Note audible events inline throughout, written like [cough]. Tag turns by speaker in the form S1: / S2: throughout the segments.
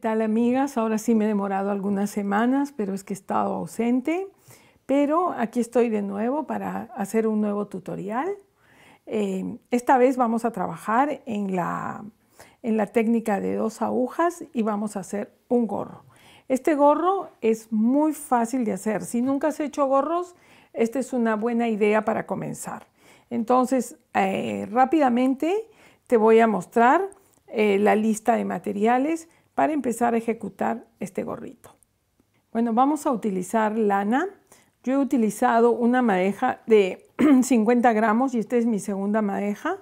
S1: tal amigas? Ahora sí me he demorado algunas semanas, pero es que he estado ausente. Pero aquí estoy de nuevo para hacer un nuevo tutorial. Eh, esta vez vamos a trabajar en la, técnica de dos agujas y vamos a hacer un gorro. Este gorro es muy fácil de hacer. Si nunca has hecho gorros, esta es una buena idea para comenzar. Entonces, eh, rápidamente te voy a mostrar eh, la lista de materiales para empezar a ejecutar este gorrito. Bueno, vamos a utilizar lana. Yo he utilizado una madeja de 50 [clears throat] gramos y esta es mi segunda madeja.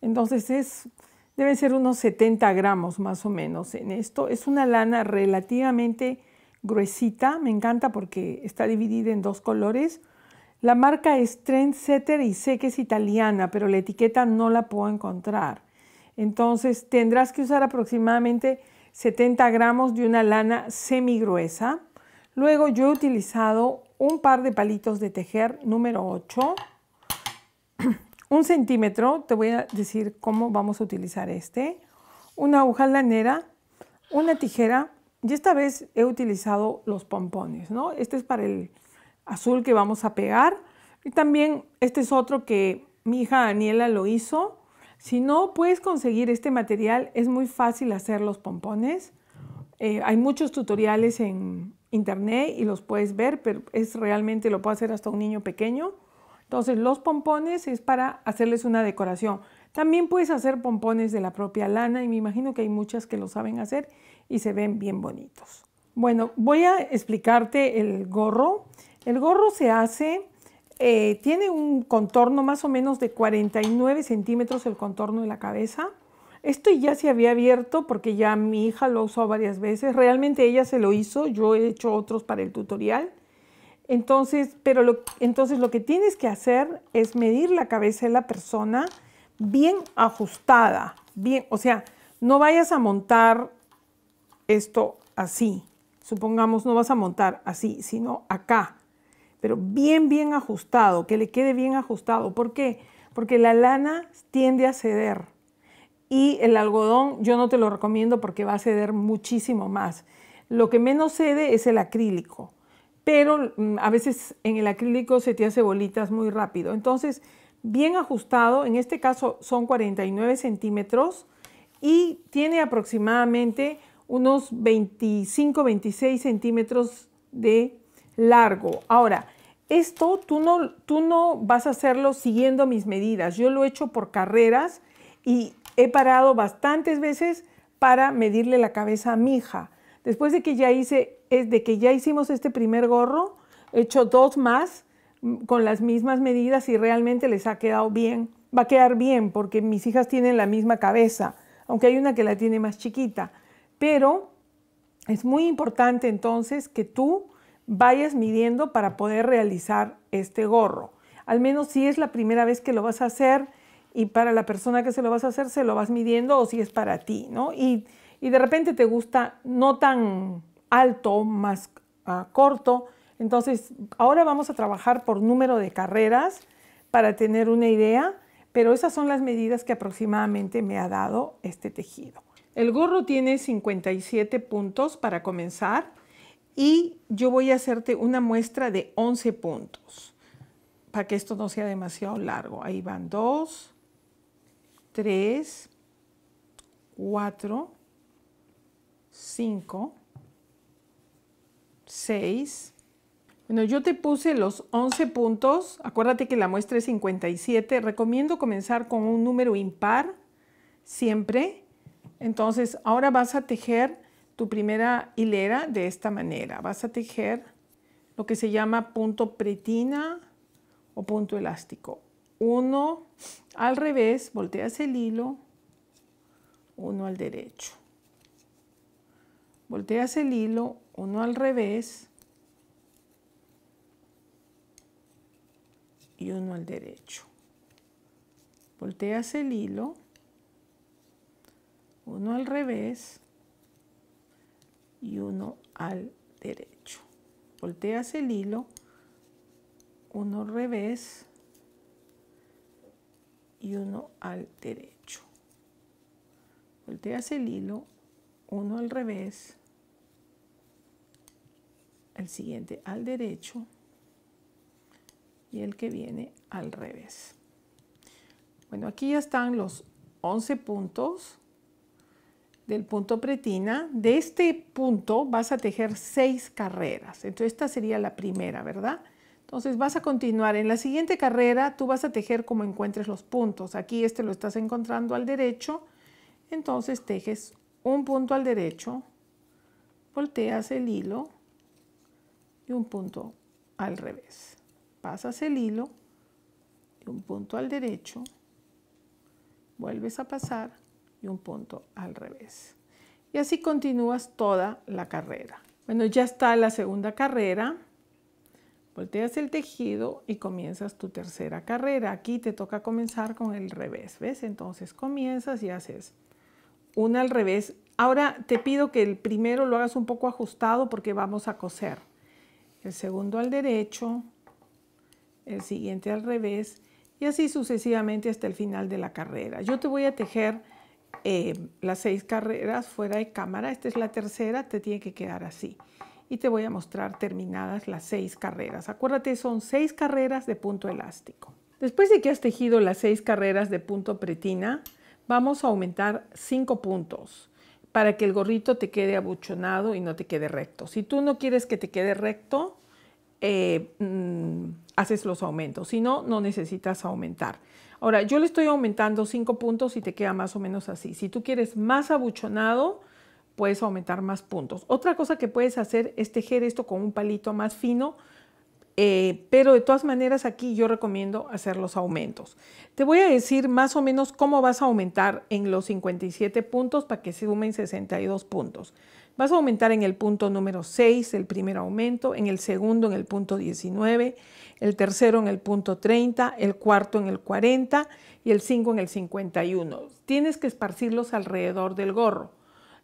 S1: Entonces es, deben ser unos 70 gramos más o menos en esto. Es una lana relativamente gruesita, me encanta porque está dividida en dos colores. La marca es Trendsetter y sé que es italiana, pero la etiqueta no la puedo encontrar. Entonces tendrás que usar aproximadamente 70 gramos de una lana semigruesa. Luego yo he utilizado un par de palitos de tejer número 8, [clears throat] un centímetro, te voy a decir cómo vamos a utilizar este, una aguja lanera, una tijera y esta vez he utilizado los pompones, ¿no? Este es para el azul que vamos a pegar y también este es otro que mi hija Daniela lo hizo si no puedes conseguir este material, es muy fácil hacer los pompones. Eh, hay muchos tutoriales en internet y los puedes ver, pero es realmente lo puede hacer hasta un niño pequeño. Entonces, los pompones es para hacerles una decoración. También puedes hacer pompones de la propia lana y me imagino que hay muchas que lo saben hacer y se ven bien bonitos. Bueno, voy a explicarte el gorro. El gorro se hace eh, tiene un contorno más o menos de 49 centímetros el contorno de la cabeza. Esto ya se había abierto porque ya mi hija lo usó varias veces. Realmente ella se lo hizo, yo he hecho otros para el tutorial. Entonces, pero lo, entonces lo que tienes que hacer es medir la cabeza de la persona bien ajustada, bien, o sea, no vayas a montar esto así. Supongamos no vas a montar así, sino acá pero bien, bien ajustado, que le quede bien ajustado. ¿Por qué? Porque la lana tiende a ceder y el algodón yo no te lo recomiendo porque va a ceder muchísimo más. Lo que menos cede es el acrílico, pero mm, a veces en el acrílico se te hace bolitas muy rápido. Entonces, bien ajustado, en este caso son 49 centímetros y tiene aproximadamente unos 25, 26 centímetros de largo. Ahora, esto tú no, tú no vas a hacerlo siguiendo mis medidas. Yo lo he hecho por carreras y he parado bastantes veces para medirle la cabeza a mi hija. Después de que ya hice, es de que ya hicimos este primer gorro, he hecho dos más mm, con las mismas medidas y realmente les ha quedado bien. Va a quedar bien porque mis hijas tienen la misma cabeza, aunque hay una que la tiene más chiquita. Pero es muy importante entonces que tú vayas midiendo para poder realizar este gorro. Al menos si es la primera vez que lo vas a hacer y para la persona que se lo vas a hacer se lo vas midiendo o si es para ti, ¿no? Y, de repente te gusta no tan alto, más ah, corto. Entonces, ahora vamos a trabajar por número de carreras para tener una idea, pero esas son las medidas que aproximadamente me ha dado este tejido. El gorro tiene 57 puntos para comenzar y yo voy a hacerte una muestra de 11 puntos para que esto no sea demasiado largo. Ahí van 2, 3, 4, 5, 6. Bueno, yo te puse los 11 puntos. Acuérdate que la muestra es 57. Recomiendo comenzar con un número impar siempre. Entonces, ahora vas a tejer tu primera hilera de esta manera. Vas a tejer lo que se llama punto pretina o punto elástico. Uno al revés, volteas el hilo, uno al derecho. Volteas el hilo, uno al revés y uno al derecho. Volteas el hilo, uno al revés y uno al derecho. Volteas el hilo, uno al revés y uno al derecho. Volteas el hilo, uno al revés, el siguiente al derecho y el que viene al revés. Bueno, aquí ya están los 11 puntos del punto pretina. De este punto vas a tejer seis carreras. Entonces esta sería la primera, ¿verdad? Entonces vas a continuar. En la siguiente carrera tú vas a tejer como encuentres los puntos. Aquí este lo estás encontrando al derecho. Entonces tejes un punto al derecho, volteas el hilo y un punto al revés. Pasas el hilo y un punto al derecho, vuelves a pasar y un punto al revés. Y así continúas toda la carrera. Bueno, ya está la segunda carrera. Volteas el tejido y comienzas tu tercera carrera. Aquí te toca comenzar con el revés, ¿ves? Entonces comienzas y haces una al revés. Ahora te pido que el primero lo hagas un poco ajustado porque vamos a coser. El segundo al derecho, el siguiente al revés y así sucesivamente hasta el final de la carrera. Yo te voy a tejer eh, las seis carreras fuera de cámara. Esta es la tercera, te tiene que quedar así. Y te voy a mostrar terminadas las seis carreras. Acuérdate, son seis carreras de punto elástico. Después de que has tejido las seis carreras de punto pretina, vamos a aumentar cinco puntos para que el gorrito te quede abuchonado y no te quede recto. Si tú no quieres que te quede recto, eh, mm, haces los aumentos. Si no, no necesitas aumentar. Ahora, yo le estoy aumentando 5 puntos y te queda más o menos así. Si tú quieres más abuchonado, puedes aumentar más puntos. Otra cosa que puedes hacer es tejer esto con un palito más fino, eh, pero de todas maneras aquí yo recomiendo hacer los aumentos. Te voy a decir más o menos cómo vas a aumentar en los 57 puntos para que se sumen 62 puntos. Vas a aumentar en el punto número 6, el primer aumento, en el segundo en el punto 19, el tercero en el punto 30, el cuarto en el 40 y el 5 en el 51. Tienes que esparcirlos alrededor del gorro.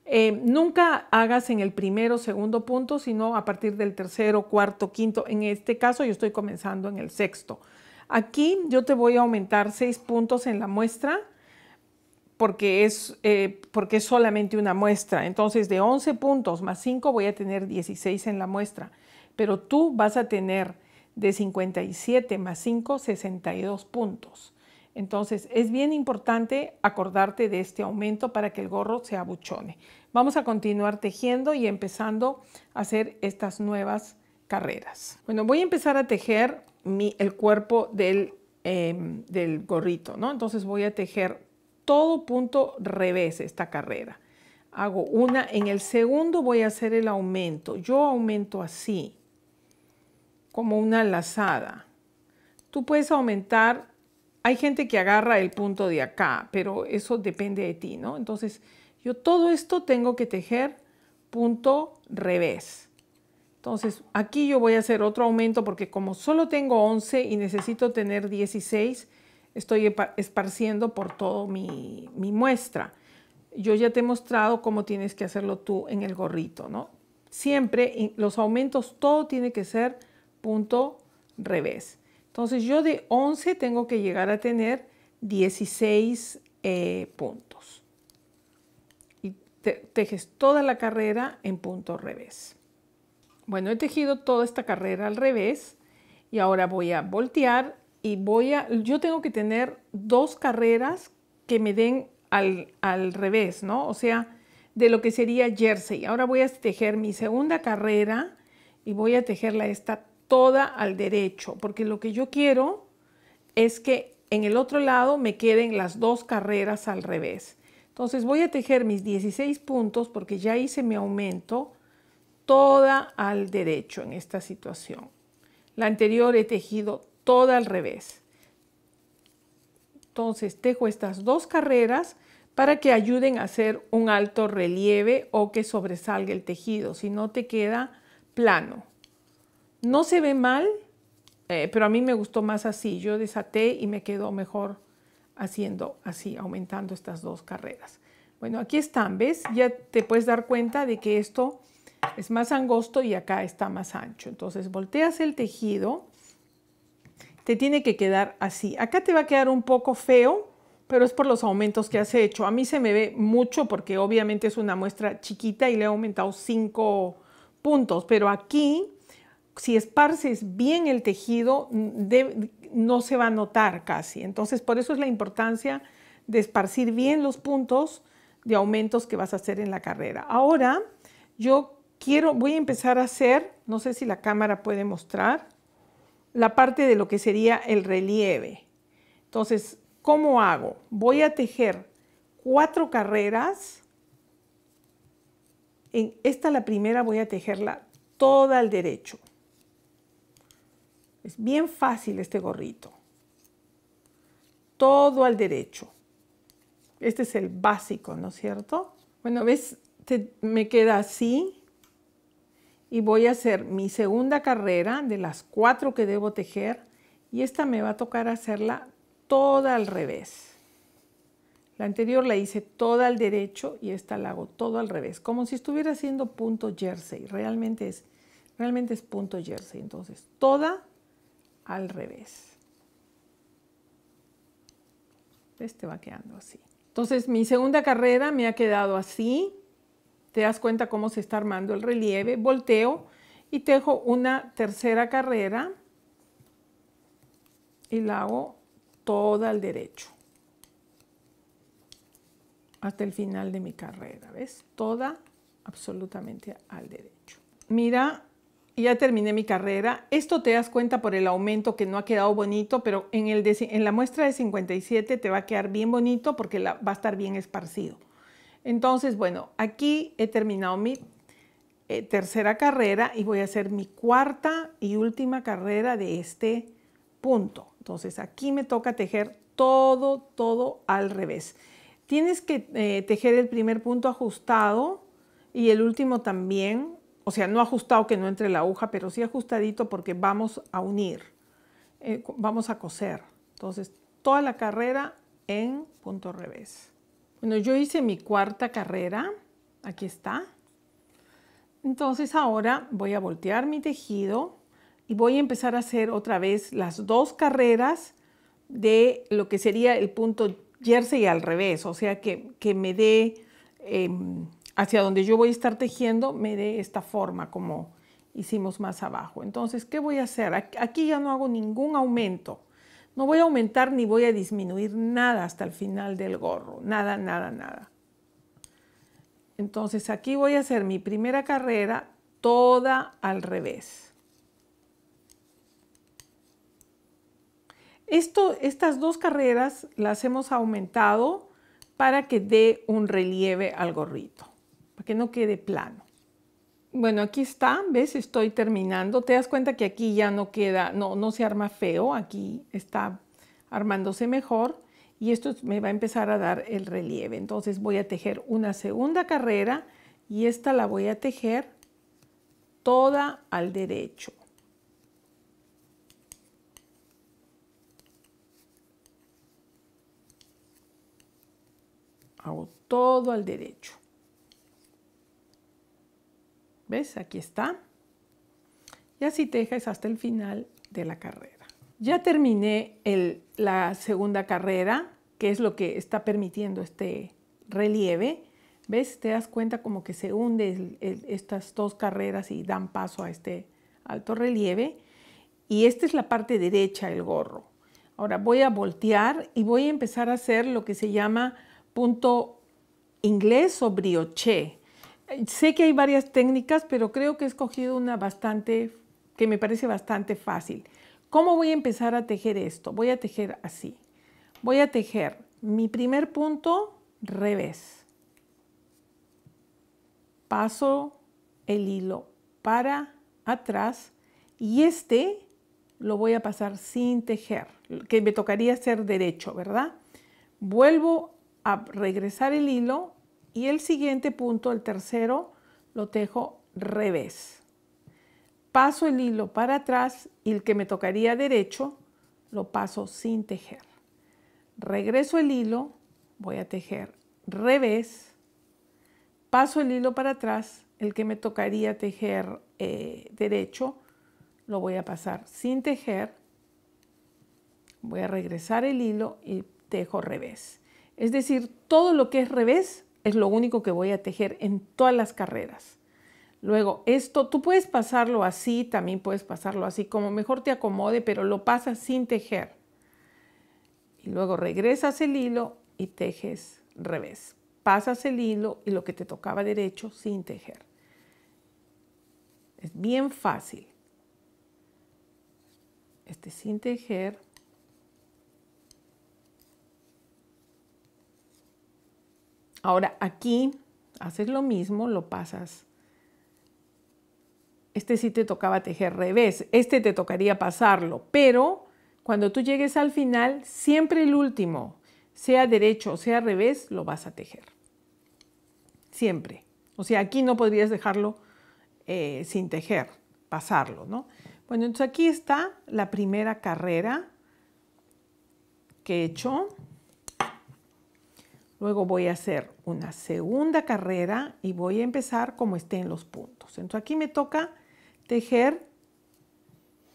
S1: Eh, nunca hagas en el primero, segundo punto, sino a partir del tercero, cuarto, quinto. En este caso yo estoy comenzando en el sexto. Aquí yo te voy a aumentar 6 puntos en la muestra porque es, eh, porque solamente una muestra. Entonces, de 11 puntos más 5 voy a tener 16 en la muestra, pero tú vas a tener de 57 más 5, 62 puntos. Entonces, es bien importante acordarte de este aumento para que el gorro se abuchone. Vamos a continuar tejiendo y empezando a hacer estas nuevas carreras. Bueno, voy a empezar a tejer el cuerpo del, em, del gorrito, ¿no? Entonces voy a tejer todo punto revés esta carrera. Hago una, en el segundo voy a hacer el aumento. Yo aumento así, como una lazada. Tú puedes aumentar, hay gente que agarra el punto de acá, pero eso depende de ti, ¿no? Entonces, yo todo esto tengo que tejer punto revés. Entonces, aquí yo voy a hacer otro aumento porque como solo tengo 11 y necesito tener 16, estoy esparciendo por todo mi, muestra. Yo ya te he mostrado cómo tienes que hacerlo tú en el gorrito, ¿no? Siempre los aumentos, todo tiene que ser punto revés. Entonces yo de 11 tengo que llegar a tener 16 eh, puntos. Y tejes toda la carrera en punto revés. Bueno, he tejido toda esta carrera al revés y ahora voy a voltear y voy a, yo tengo que tener dos carreras que me den al, al revés, ¿no? O sea, de lo que sería jersey. Ahora voy a tejer mi segunda carrera y voy a tejerla esta toda al derecho, porque lo que yo quiero es que en el otro lado me queden las dos carreras al revés. Entonces voy a tejer mis 16 puntos porque ya hice mi aumento toda al derecho en esta situación. La anterior he tejido todo al revés. Entonces tejo estas dos carreras para que ayuden a hacer un alto relieve o que sobresalga el tejido, si no te queda plano. No se ve mal, eh, pero a mí me gustó más así. Yo desaté y me quedó mejor haciendo así, aumentando estas dos carreras. Bueno, aquí están, ¿ves? Ya te puedes dar cuenta de que esto es más angosto y acá está más ancho. Entonces volteas el tejido te tiene que quedar así. Acá te va a quedar un poco feo, pero es por los aumentos que has hecho. A mí se me ve mucho porque obviamente es una muestra chiquita y le he aumentado 5 puntos, pero aquí, si esparces bien el tejido, mm, no se va a notar casi. Entonces, por eso es la importancia de esparcir bien los puntos de aumentos que vas a hacer en la carrera. Ahora, yo quiero, voy a empezar a hacer, no sé si la cámara puede mostrar, la parte de lo que sería el relieve. Entonces, ¿cómo hago? Voy a tejer cuatro carreras. En esta la primera voy a tejerla toda al derecho. Es bien fácil este gorrito. Todo al derecho. Este es el básico, ¿no es cierto? Bueno, ves, Te, me queda así y voy a hacer mi segunda carrera de las cuatro que debo tejer y esta me va a tocar hacerla toda al revés. La anterior la hice toda al derecho y esta la hago todo al revés, como si estuviera haciendo punto jersey. Realmente es, realmente es punto jersey. Entonces, toda al revés. Este va quedando así. Entonces, mi segunda carrera me ha quedado así te das cuenta cómo se está armando el relieve, volteo y tejo una tercera carrera y la hago toda al derecho hasta el final de mi carrera, ¿ves? Toda absolutamente al derecho. Mira, ya terminé mi carrera. Esto te das cuenta por el aumento que no ha quedado bonito, pero en, la muestra de 57 te va a quedar bien bonito porque va a estar bien esparcido. Entonces, bueno, aquí he terminado mi eh, tercera carrera y voy a hacer mi cuarta y última carrera de este punto. Entonces, aquí me toca tejer todo, todo al revés. Tienes que eh, tejer el primer punto ajustado y el último también, o sea, no ajustado que no entre la aguja, pero sí ajustadito porque vamos a unir, eh, vamos a coser. Entonces, toda la carrera en punto revés. Bueno, yo hice mi cuarta carrera, aquí está. Entonces ahora voy a voltear mi tejido y voy a empezar a hacer otra vez las dos carreras de lo que sería el punto jersey al revés, o sea que, me dé em, hacia donde yo voy a estar tejiendo, me dé esta forma como hicimos más abajo. Entonces, ¿qué voy a hacer? Aquí ya no hago ningún aumento. No voy a aumentar ni voy a disminuir nada hasta el final del gorro. Nada, nada, nada. Entonces aquí voy a hacer mi primera carrera toda al revés. Esto, estas dos carreras las hemos aumentado para que dé un relieve al gorrito, para que no quede plano. Bueno, aquí está, ¿ves? Estoy terminando. Te das cuenta que aquí ya no queda, no, se arma feo, aquí está armándose mejor y esto me va a empezar a dar el relieve. Entonces voy a tejer una segunda carrera y esta la voy a tejer toda al derecho. Hago todo al derecho. ¿Ves? Aquí está. Y así te hasta el final de la carrera. Ya terminé la segunda carrera, que es lo que está permitiendo este relieve. ¿Ves? Te das cuenta como que se hunde estas dos carreras y dan paso a este alto relieve. Y esta es la parte derecha del gorro. Ahora voy a voltear y voy a empezar a hacer lo que se llama punto inglés o brioche. Sé que hay varias técnicas, pero creo que he escogido una bastante, que me parece bastante fácil. ¿Cómo voy a empezar a tejer esto? Voy a tejer así. Voy a tejer mi primer punto revés. Paso el hilo para atrás y este lo voy a pasar sin tejer, que me tocaría hacer derecho, ¿verdad? Vuelvo a regresar el hilo y el siguiente punto, el tercero, lo tejo revés. Paso el hilo para atrás y el que me tocaría derecho lo paso sin tejer. Regreso el hilo, voy a tejer revés, paso el hilo para atrás, el que me tocaría tejer eh, derecho lo voy a pasar sin tejer, voy a regresar el hilo y tejo revés. Es decir, todo lo que es revés es lo único que voy a tejer en todas las carreras. Luego, esto tú puedes pasarlo así, también puedes pasarlo así, como mejor te acomode, pero lo pasas sin tejer. Y luego regresas el hilo y tejes revés. Pasas el hilo y lo que te tocaba derecho sin tejer. Es bien fácil. Este sin tejer Ahora aquí haces lo mismo, lo pasas. Este sí te tocaba tejer revés, este te tocaría pasarlo, pero cuando tú llegues al final, siempre el último, sea derecho o sea revés, lo vas a tejer. Siempre. O sea, aquí no podrías dejarlo eh, sin tejer, pasarlo, ¿no? Bueno, entonces aquí está la primera carrera que he hecho. Luego voy a hacer una segunda carrera y voy a empezar como estén los puntos. Entonces aquí me toca tejer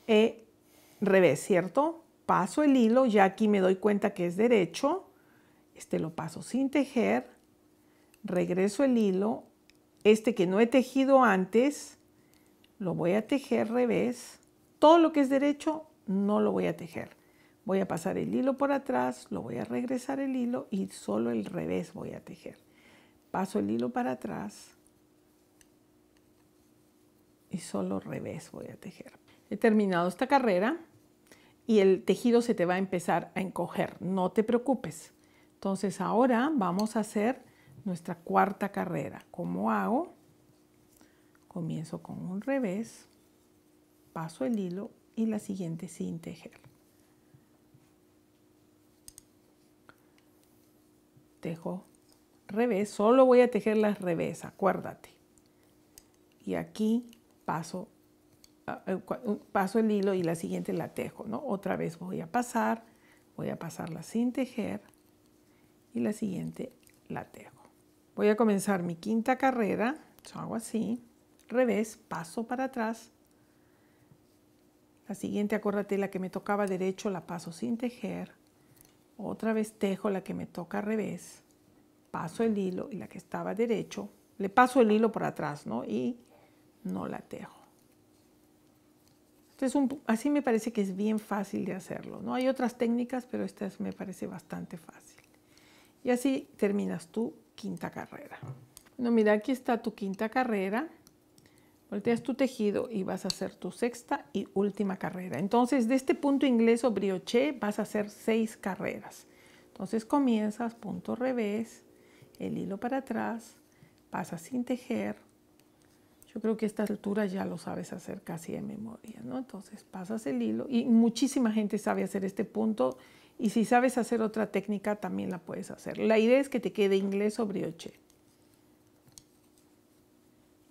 S1: e revés, ¿cierto? Paso el hilo, ya aquí me doy cuenta que es derecho. Este lo paso sin tejer, regreso el hilo. Este que no he tejido antes, lo voy a tejer revés. Todo lo que es derecho no lo voy a tejer. Voy a pasar el hilo por atrás, lo voy a regresar el hilo y solo el revés voy a tejer. Paso el hilo para atrás y solo revés voy a tejer. He terminado esta carrera y el tejido se te va a empezar a encoger, no te preocupes. Entonces ahora vamos a hacer nuestra cuarta carrera. ¿Cómo hago? Comienzo con un revés, paso el hilo y la siguiente sin tejer. tejo revés, solo voy a tejer las revés, acuérdate. Y aquí paso, ah, eh, paso el hilo y la siguiente la tejo, ¿no? Otra vez voy a pasar, voy a pasarla sin tejer y la siguiente la tejo. Voy a comenzar mi quinta carrera, hago así, revés, paso para atrás. La siguiente, acuérdate, la que me tocaba derecho la paso sin tejer otra vez tejo la que me toca al revés, paso el hilo y la que estaba derecho, le paso el hilo por atrás, ¿no? Y no la tejo. así me parece que es bien fácil de hacerlo, ¿no? Hay otras técnicas, pero esta me parece bastante fácil. Y así terminas tu quinta carrera. Bueno, mira, aquí está tu quinta carrera. Volteas tu tejido y vas a hacer tu sexta y última carrera. Entonces, de este punto inglés o brioche vas a hacer seis carreras. Entonces comienzas punto revés, el hilo para atrás, pasas sin tejer. Yo creo que a esta altura ya lo sabes hacer casi de memoria, ¿no? Entonces pasas el hilo y muchísima gente sabe hacer este punto y si sabes hacer otra técnica también la puedes hacer. La idea es que te quede inglés o brioche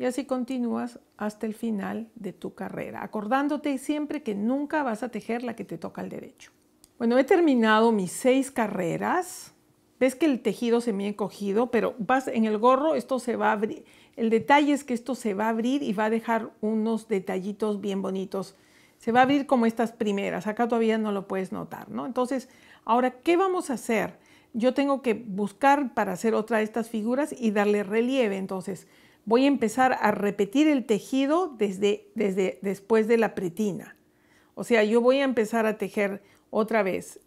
S1: y así continúas hasta el final de tu carrera, acordándote siempre que nunca vas a tejer la que te toca el derecho. Bueno, he terminado mis seis carreras. Ves que el tejido se me ha encogido, pero vas en el gorro, esto se va a abrir. El detalle es que esto se va a abrir y va a dejar unos detallitos bien bonitos. Se va a abrir como estas primeras. Acá todavía no lo puedes notar, ¿no? Entonces, ahora, ¿qué vamos a hacer? Yo tengo que buscar para hacer otra de estas figuras y darle relieve. Entonces, voy a empezar a repetir el tejido desde, después de la pretina. O sea, yo voy a empezar a tejer otra vez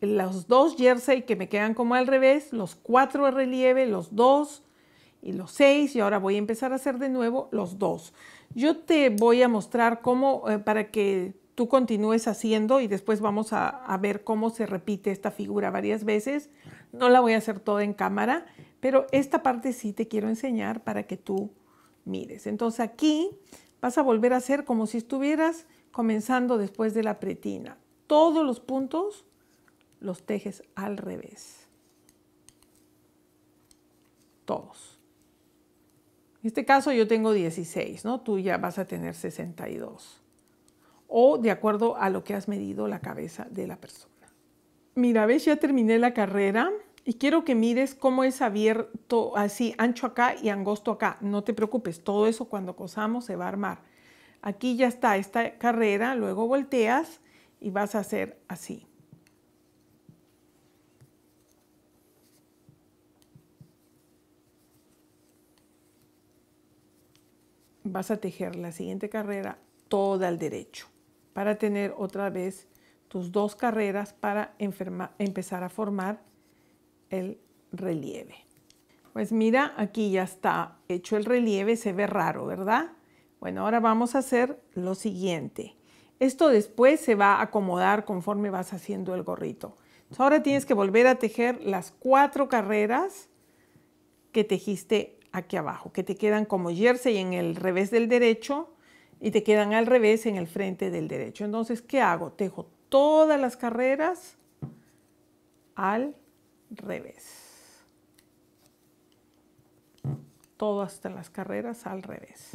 S1: los dos jersey que me quedan como al revés, los cuatro de relieve, los dos y los seis, y ahora voy a empezar a hacer de nuevo los dos. Yo te voy a mostrar cómo, eh, para que tú continúes haciendo y después vamos a, a, ver cómo se repite esta figura varias veces. No la voy a hacer toda en cámara, pero esta parte sí te quiero enseñar para que tú mires. Entonces aquí vas a volver a hacer como si estuvieras comenzando después de la pretina. Todos los puntos los tejes al revés. Todos. En este caso yo tengo 16, ¿no? Tú ya vas a tener 62. O de acuerdo a lo que has medido la cabeza de la persona. Mira, ves, ya terminé la carrera. Y quiero que mires cómo es abierto, así ancho acá y angosto acá. No te preocupes, todo eso cuando cosamos se va a armar. Aquí ya está esta carrera, luego volteas y vas a hacer así. Vas a tejer la siguiente carrera toda al derecho para tener otra vez tus dos carreras para empezar a formar el relieve. Pues mira, aquí ya está hecho el relieve, se ve raro, ¿verdad? Bueno, ahora vamos a hacer lo siguiente. Esto después se va a acomodar conforme vas haciendo el gorrito. ahora tienes que volver a tejer las cuatro carreras que tejiste aquí abajo, que te quedan como jersey en el revés del derecho y te quedan al revés en el frente del derecho. Entonces, ¿qué hago? Tejo todas las carreras al revés. Todo hasta las carreras al revés.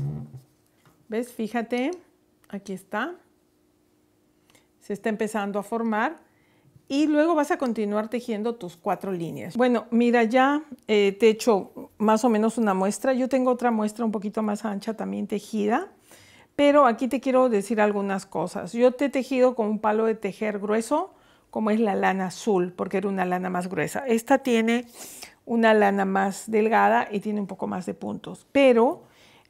S1: ¿Ves? Fíjate, aquí está. Se está empezando a formar y luego vas a continuar tejiendo tus cuatro líneas. Bueno, mira, ya eh, te he hecho más o menos una muestra. Yo tengo otra muestra un poquito más ancha también tejida, pero aquí te quiero decir algunas cosas. Yo te he tejido con un palo de tejer grueso como es la lana azul, porque era una lana más gruesa. Esta tiene una lana más delgada y tiene un poco más de puntos, pero,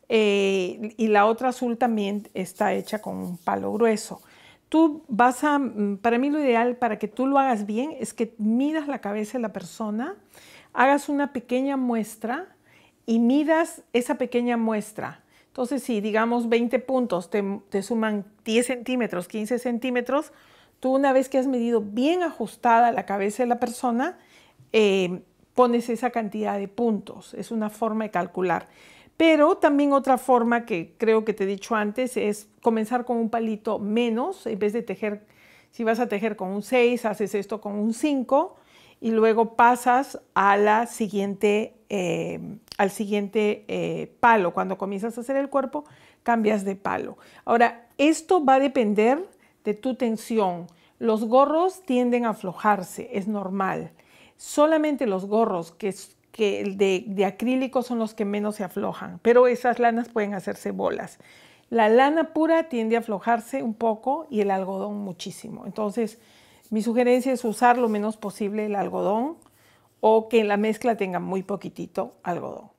S1: eh, y la otra azul también está hecha con un palo grueso. Tú vas a, mm, para mí lo ideal para que tú lo hagas bien es que midas la cabeza de la persona, hagas una pequeña muestra y midas esa pequeña muestra. Entonces, si digamos 20 puntos te, te suman 10 centímetros, 15 centímetros, Tú una vez que has medido bien ajustada la cabeza de la persona, eh, pones esa cantidad de puntos. Es una forma de calcular. Pero también otra forma que creo que te he dicho antes es comenzar con un palito menos, en vez de tejer, si vas a tejer con un 6, haces esto con un 5 y luego pasas a la siguiente, eh, al siguiente eh, palo. Cuando comienzas a hacer el cuerpo, cambias de palo. Ahora, esto va a depender de tu tensión. Los gorros tienden a aflojarse, es normal. Solamente los gorros que, de, acrílico son los que menos se aflojan, pero esas lanas pueden hacerse bolas. La lana pura tiende a aflojarse un poco y el algodón muchísimo. Entonces, mi sugerencia es usar lo menos posible el algodón o que en la mezcla tenga muy poquitito algodón.